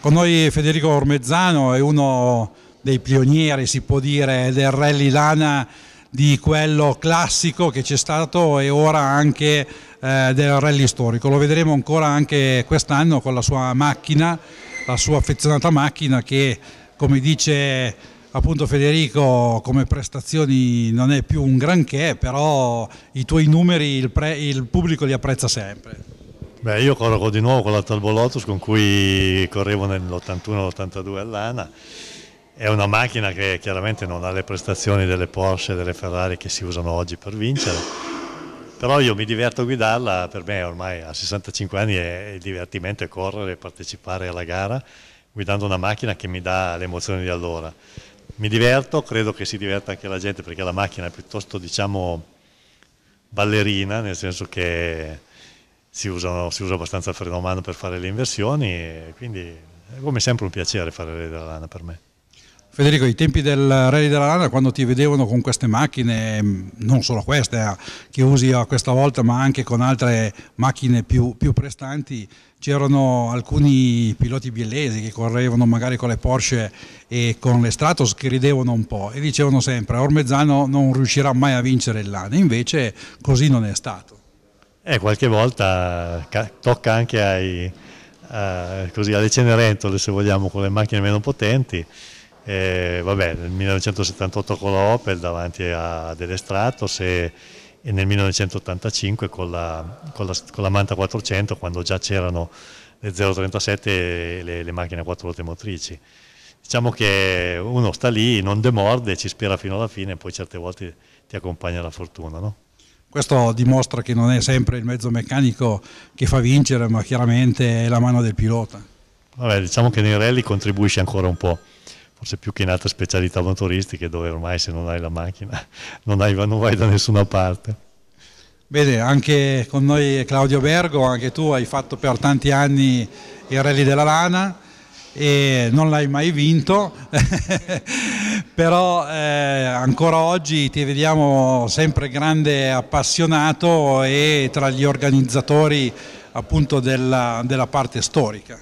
Con noi Federico Ormezzano è uno dei pionieri, si può dire, del rally lana di quello classico che c'è stato e ora anche eh, del rally storico. Lo vedremo ancora anche quest'anno con la sua macchina, la sua affezionata macchina che, come dice appunto Federico, come prestazioni non è più un granché, però i tuoi numeri il, pre, il pubblico li apprezza sempre. Beh, io corro di nuovo con la Talbo con cui correvo nell'81-82 all'ANA. È una macchina che chiaramente non ha le prestazioni delle Porsche e delle Ferrari che si usano oggi per vincere, però io mi diverto a guidarla, per me ormai a 65 anni è il divertimento è correre e partecipare alla gara guidando una macchina che mi dà le emozioni di allora. Mi diverto, credo che si diverta anche la gente perché la macchina è piuttosto diciamo ballerina, nel senso che si usa, si usa abbastanza il freno a mano per fare le inversioni, quindi è come sempre un piacere fare il rally della lana per me. Federico, i tempi del Rally della Lana, quando ti vedevano con queste macchine, mm, non solo queste eh, che usi questa volta, ma anche con altre macchine più, più prestanti, c'erano alcuni piloti biellesi che correvano magari con le Porsche e con le Stratos che ridevano un po' e dicevano sempre Ormezzano non riuscirà mai a vincere il Lana, invece così non è stato. Eh, qualche volta tocca anche ai, a, così, alle Cenerentole, se vogliamo, con le macchine meno potenti. E, vabbè, nel 1978 con la Opel davanti a delle Stratos e, e nel 1985 con la, con, la, con la, Manta 400 quando già c'erano le 037 e le, le macchine a quattro ruote motrici. Diciamo che uno sta lì, non demorde, ci spera fino alla fine e poi certe volte ti accompagna la fortuna. No? Questo dimostra che non è sempre il mezzo meccanico che fa vincere, ma chiaramente è la mano del pilota. Vabbè, diciamo che nei rally contribuisce ancora un po', forse più che in altre specialità motoristiche dove ormai se non hai la macchina non, hai, non vai da nessuna parte. Bene, anche con noi Claudio Bergo, anche tu hai fatto per tanti anni il rally della lana e non l'hai mai vinto però eh, ancora oggi ti vediamo sempre grande appassionato e tra gli organizzatori appunto della, della parte storica.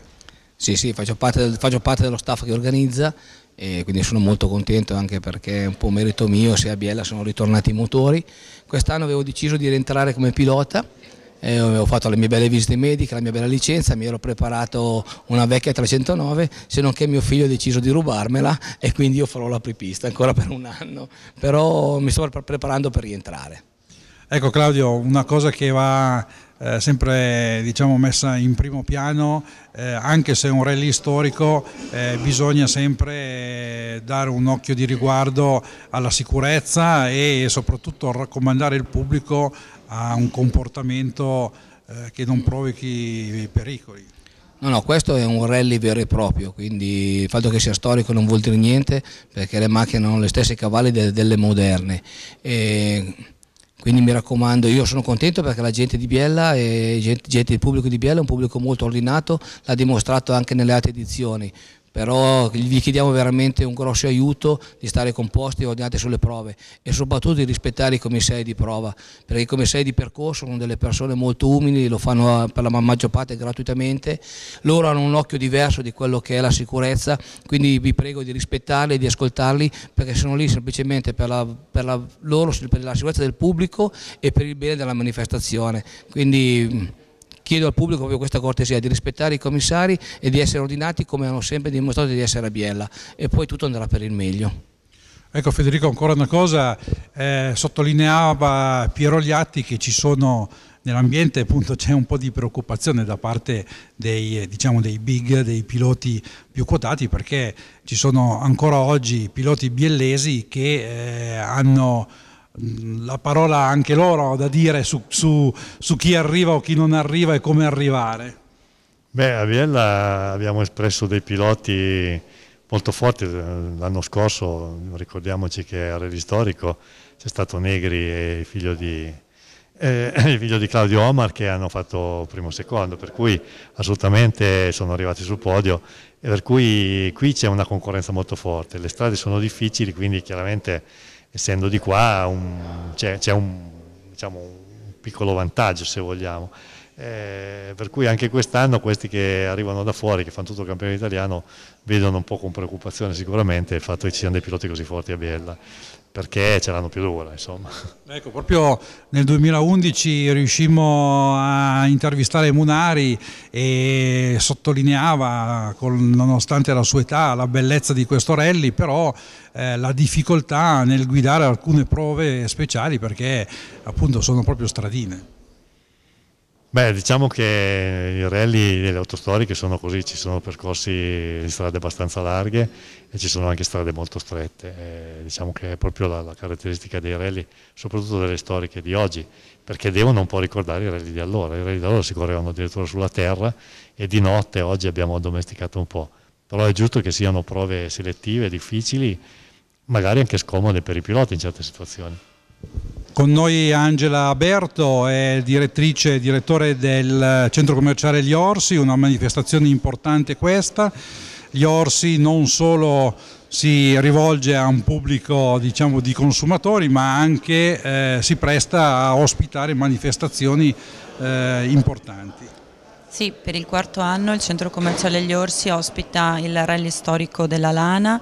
Sì, sì, faccio parte, del, faccio parte dello staff che organizza e quindi sono molto contento anche perché è un po' merito mio, se a Biella sono ritornati i motori. Quest'anno avevo deciso di rientrare come pilota eh, ho fatto le mie belle visite mediche, la mia bella licenza, mi ero preparato una vecchia 309, se non che mio figlio ha deciso di rubarmela e quindi io farò la prepista ancora per un anno, però mi sto preparando per rientrare. Ecco Claudio, una cosa che va eh, sempre diciamo, messa in primo piano, eh, anche se è un rally storico eh, bisogna sempre eh, dare un occhio di riguardo alla sicurezza e soprattutto raccomandare il pubblico a un comportamento eh, che non provochi pericoli. No, no, questo è un rally vero e proprio, quindi il fatto che sia storico non vuol dire niente perché le macchine hanno le stesse cavalli delle, delle moderne. E quindi mi raccomando, io sono contento perché la gente di Biella, e gente, gente, il pubblico di Biella è un pubblico molto ordinato, l'ha dimostrato anche nelle altre edizioni però gli chiediamo veramente un grosso aiuto di stare composti e ordinati sulle prove e soprattutto di rispettare i commissari di prova, perché i commissari di percorso sono delle persone molto umili, lo fanno eh, per la maggior parte gratuitamente, loro hanno un occhio diverso di quello che è la sicurezza, quindi vi prego di rispettarli e di ascoltarli perché sono lì semplicemente per la, per la loro, per la sicurezza del pubblico e per il bene della manifestazione. Quindi, mm, chiedo al pubblico proprio questa cortesia di rispettare i commissari e di essere ordinati come hanno sempre dimostrato di essere a Biella e poi tutto andrà per il meglio. Ecco Federico, ancora una cosa, eh, sottolineava Piero Liatti che ci sono nell'ambiente c'è un po' di preoccupazione da parte dei, eh, diciamo, dei, big, dei piloti più quotati perché ci sono ancora oggi piloti biellesi che eh, hanno la parola anche loro da dire su, su, su, chi arriva o chi non arriva e come arrivare? Beh, a Biella abbiamo espresso dei piloti molto forti. L'anno scorso, ricordiamoci che a Revi Storico c'è stato Negri e figlio di, eh, il figlio di Claudio Omar che hanno fatto primo e secondo, per cui assolutamente sono arrivati sul podio e per cui qui c'è una concorrenza molto forte. Le strade sono difficili, quindi chiaramente essendo di qua c'è un, diciamo, un piccolo vantaggio se vogliamo eh, per cui anche quest'anno questi che arrivano da fuori, che fanno tutto il campionato italiano, vedono un po' con preoccupazione sicuramente il fatto che ci siano dei piloti così forti a Biella perché ce l'hanno più dura insomma. Ecco, proprio nel 2011 riuscimmo a intervistare Munari e sottolineava, con, nonostante la sua età, la bellezza di questo rally, però eh, la difficoltà nel guidare alcune prove speciali perché appunto sono proprio stradine. Beh, diciamo che i rally e le autostoriche sono così, ci sono percorsi di strade abbastanza larghe e ci sono anche strade molto strette, e eh, diciamo che è proprio la, la, caratteristica dei rally, soprattutto delle storiche di oggi, perché devono un po' ricordare i rally di allora, i rally di allora si correvano addirittura sulla terra e di notte oggi abbiamo addomesticato un po', però è giusto che siano prove selettive, difficili, magari anche scomode per i piloti in certe situazioni. Con noi Angela Berto è direttrice e direttore del centro commerciale Gli Orsi, una manifestazione importante questa. Gli Orsi non solo si rivolge a un pubblico diciamo, di consumatori ma anche eh, si presta a ospitare manifestazioni eh, importanti. Sì, per il quarto anno il centro commerciale Gli Orsi ospita il rally storico della lana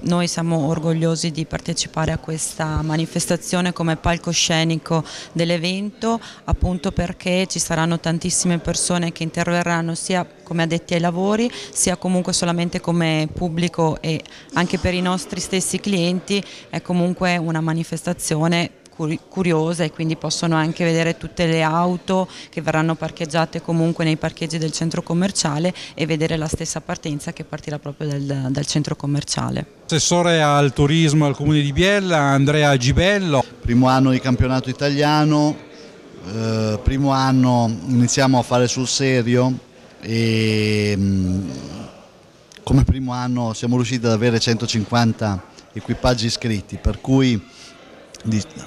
noi siamo orgogliosi di partecipare a questa manifestazione come palcoscenico dell'evento appunto perché ci saranno tantissime persone che interverranno sia come addetti ai lavori sia comunque solamente come pubblico e anche per i nostri stessi clienti è comunque una manifestazione curiosa e quindi possono anche vedere tutte le auto che verranno parcheggiate comunque nei parcheggi del centro commerciale e vedere la stessa partenza che partirà proprio dal, dal centro commerciale. Assessore al turismo al comune di Biella, Andrea Gibello. Primo anno di campionato italiano, eh, primo anno iniziamo a fare sul serio e mm, come primo anno siamo riusciti ad avere 150 equipaggi iscritti, per cui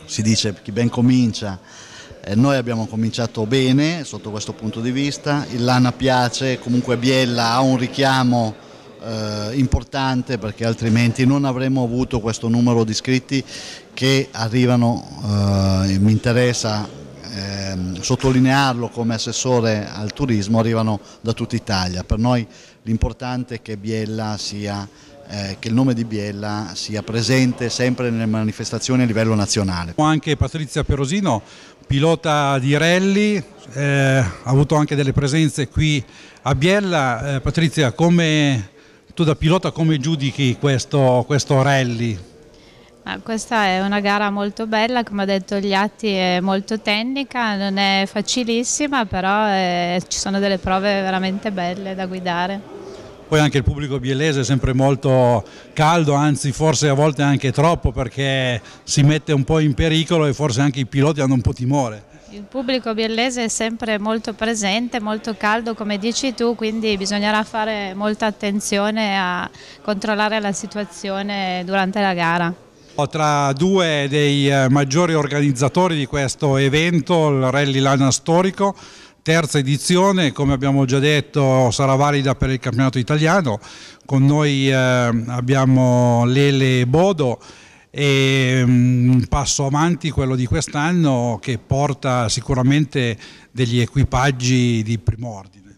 si dice chi ben comincia, eh, noi abbiamo cominciato bene sotto questo punto di vista, il Lana piace, comunque Biella ha un richiamo eh, importante perché altrimenti non avremmo avuto questo numero di iscritti che arrivano, eh, mi interessa ehm, sottolinearlo come assessore al turismo, arrivano da tutta Italia, per noi l'importante è che Biella sia eh, che il nome di Biella sia presente sempre nelle manifestazioni a livello nazionale. Anche Patrizia Perosino, pilota di rally, eh, ha avuto anche delle presenze qui a Biella. Eh, Patrizia, come, tu da pilota come giudichi questo, questo rally? questa è una gara molto bella, come ha detto gli atti è molto tecnica, non è facilissima, però eh, ci sono delle prove veramente belle da guidare. Poi anche il pubblico bielese è sempre molto caldo, anzi forse a volte anche troppo perché si mette un po' in pericolo e forse anche i piloti hanno un po' timore. Il pubblico biellese è sempre molto presente, molto caldo come dici tu, quindi bisognerà fare molta attenzione a controllare la situazione durante la gara. Tra due dei eh, maggiori organizzatori di questo evento, il Rally Lana Storico, terza edizione, come abbiamo già detto sarà valida per il campionato italiano, con noi eh, abbiamo Lele Bodo e mm, un passo avanti quello di quest'anno che porta sicuramente degli equipaggi di primo ordine.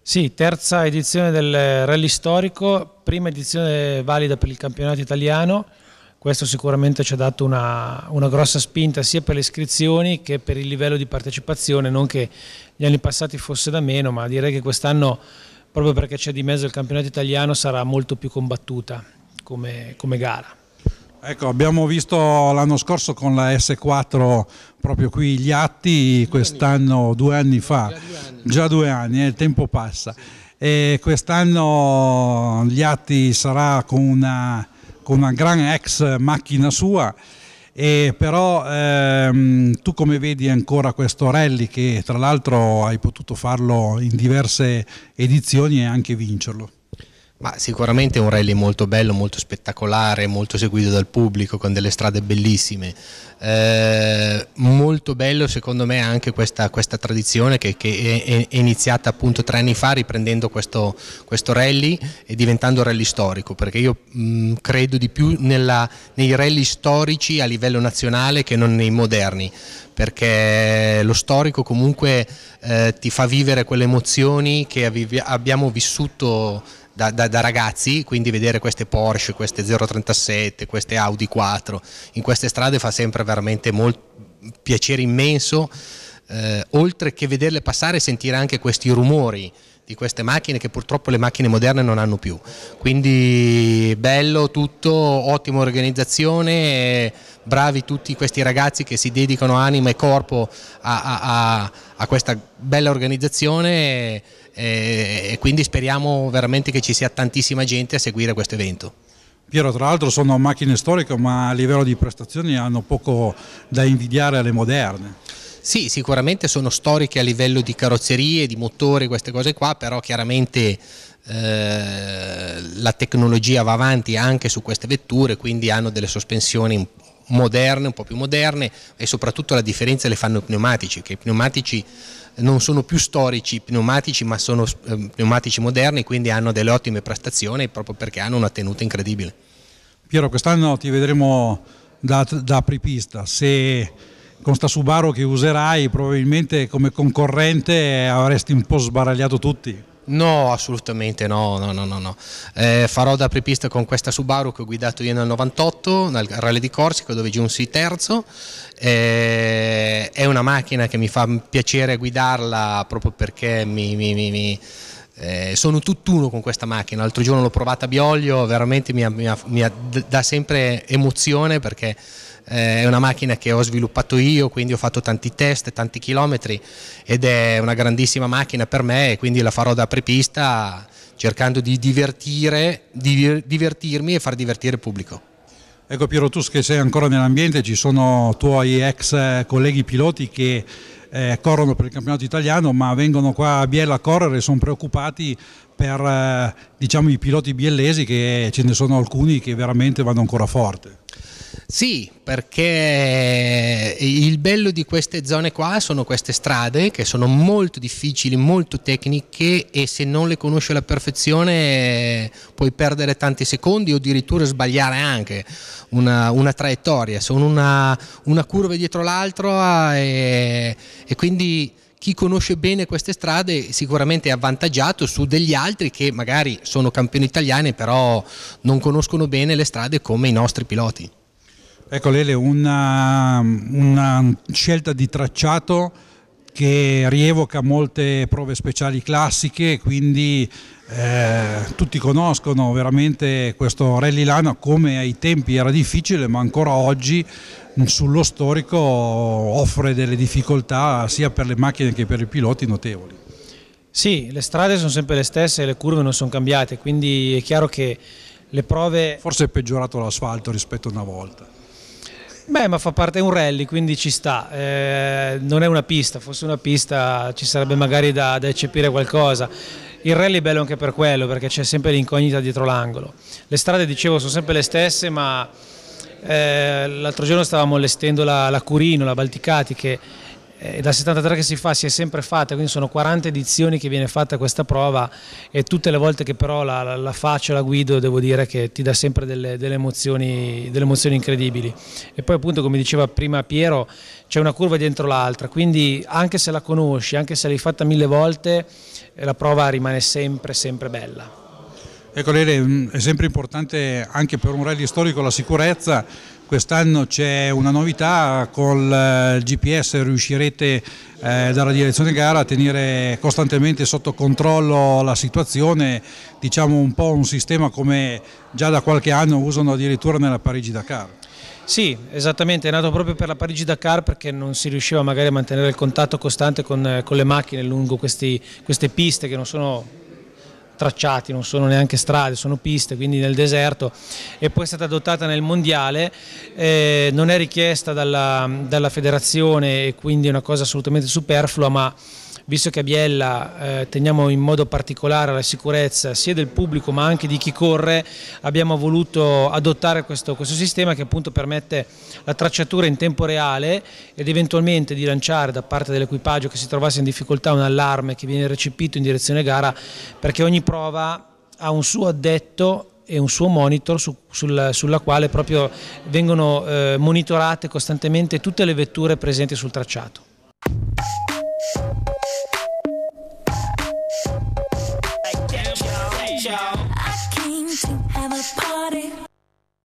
Sì, terza edizione del rally storico, prima edizione valida per il campionato italiano, questo sicuramente ci ha dato una, una, grossa spinta sia per le iscrizioni che per il livello di partecipazione, non che gli anni passati fosse da meno, ma direi che quest'anno, proprio perché c'è di mezzo il campionato italiano, sarà molto più combattuta come, come gara. Ecco, abbiamo visto l'anno scorso con la S4 proprio qui gli atti, quest'anno due anni fa, già due anni, eh, il tempo passa. Sì. E quest'anno gli atti sarà con una con una gran ex macchina sua, e però ehm, tu come vedi ancora questo rally che tra l'altro hai potuto farlo in diverse edizioni e anche vincerlo? Ma sicuramente è un rally molto bello, molto spettacolare, molto seguito dal pubblico, con delle strade bellissime. Eh, molto bello secondo me anche questa, questa tradizione che, che è, è, iniziata appunto tre anni fa riprendendo questo, questo rally e diventando rally storico, perché io mh, mm, credo di più nella, nei rally storici a livello nazionale che non nei moderni perché lo storico comunque eh, ti fa vivere quelle emozioni che abbiamo vissuto da, da, da, ragazzi, quindi vedere queste Porsche, queste 037, queste Audi 4 in queste strade fa sempre veramente molto piacere immenso, eh, oltre che vederle passare sentire anche questi rumori di queste macchine che purtroppo le macchine moderne non hanno più. Quindi bello tutto, ottima organizzazione, bravi tutti questi ragazzi che si dedicano anima e corpo a, a, a, a questa bella organizzazione eh, e quindi speriamo veramente che ci sia tantissima gente a seguire questo evento. Piero, tra l'altro sono macchine storiche ma a livello di prestazioni hanno poco da invidiare alle moderne. Sì, sicuramente sono storiche a livello di carrozzerie, di motori, queste cose qua, però chiaramente eh, la tecnologia va avanti anche su queste vetture, quindi hanno delle sospensioni un moderne, un po' più moderne e soprattutto la differenza le fanno i pneumatici, che i pneumatici non sono più storici pneumatici ma sono ehm, pneumatici moderni quindi hanno delle ottime prestazioni proprio perché hanno una tenuta incredibile. Piero quest'anno ti vedremo da, da apripista, se con sta Subaru che userai probabilmente come concorrente avresti un po' sbaragliato tutti. No, assolutamente no, no, no, no. Eh, farò da apripista con questa Subaru che ho guidato io nel 98, nel Rally di Corsica dove giunsi terzo. Eh, è una macchina che mi fa piacere guidarla proprio perché mi, mi, mi, mi eh, sono tutt'uno con questa macchina, l'altro giorno l'ho provata a Bioglio, veramente mi, mi, mi dà sempre emozione perché eh, è una macchina che ho sviluppato io, quindi ho fatto tanti test, tanti chilometri ed è una grandissima macchina per me e quindi la farò da prepista cercando di divertire, divertirmi e far divertire il pubblico. Ecco Piero, tu che sei ancora nell'ambiente, ci sono tuoi ex colleghi piloti che eh, corrono per il campionato italiano ma vengono qua a Biella a correre e sono preoccupati per eh, diciamo, i piloti biellesi che ce ne sono alcuni che veramente vanno ancora forte. Sì, perché il bello di queste zone qua sono queste strade che sono molto difficili, molto tecniche e se non le conosci alla perfezione eh, puoi perdere tanti secondi o addirittura sbagliare anche una, una traiettoria, sono una, una curva dietro l'altra e, e quindi chi conosce bene queste strade sicuramente è avvantaggiato su degli altri che magari sono campioni italiani però non conoscono bene le strade come i nostri piloti. Ecco Lele, una, una scelta di tracciato che rievoca molte prove speciali classiche, quindi eh, tutti conoscono veramente questo Rally Lana come ai tempi era difficile, ma ancora oggi mm, sullo storico offre delle difficoltà sia per le macchine che per i piloti notevoli. Sì, le strade sono sempre le stesse, le curve non sono cambiate, quindi è chiaro che le prove... Forse è peggiorato l'asfalto rispetto a una volta. Beh, ma fa parte, di un rally, quindi ci sta. Eh, non è una pista, fosse una pista ci sarebbe magari da, da eccepire qualcosa. Il rally è bello anche per quello, perché c'è sempre l'incognita dietro l'angolo. Le strade, dicevo, sono sempre le stesse, ma eh, l'altro giorno stavamo allestendo la, la Curino, la Balticati, che da eh, 73 che si fa si è sempre fatta, quindi sono 40 edizioni che viene fatta questa prova e tutte le volte che però la, la faccio, la guido, devo dire che ti dà sempre delle, delle, emozioni, delle emozioni incredibili. E poi appunto come diceva prima Piero, c'è una curva dentro l'altra, quindi anche se la conosci, anche se l'hai fatta mille volte, eh, la prova rimane sempre, sempre bella. Ecco, Lele, mm, è sempre importante anche per un rally storico la sicurezza Quest'anno c'è una novità, col eh, GPS riuscirete eh, dalla direzione gara a tenere costantemente sotto controllo la situazione, diciamo un po' un sistema come già da qualche anno usano addirittura nella Parigi-Dakar. Sì, esattamente, è nato proprio per la Parigi Dakar perché non si riusciva magari a mantenere il contatto costante con, eh, con le macchine lungo questi, queste piste che non sono tracciati, non sono neanche strade, sono piste, quindi nel deserto e poi è stata adottata nel mondiale, eh, non è richiesta dalla, dalla federazione e quindi è una cosa assolutamente superflua ma visto che a Biella eh, teniamo in modo particolare la sicurezza sia del pubblico ma anche di chi corre, abbiamo voluto adottare questo, questo sistema che appunto permette la tracciatura in tempo reale ed eventualmente di lanciare da parte dell'equipaggio che si trovasse in difficoltà un allarme che viene recepito in direzione gara perché ogni prova ha un suo addetto e un suo monitor su, sulla, sulla, quale proprio vengono eh, monitorate costantemente tutte le vetture presenti sul tracciato.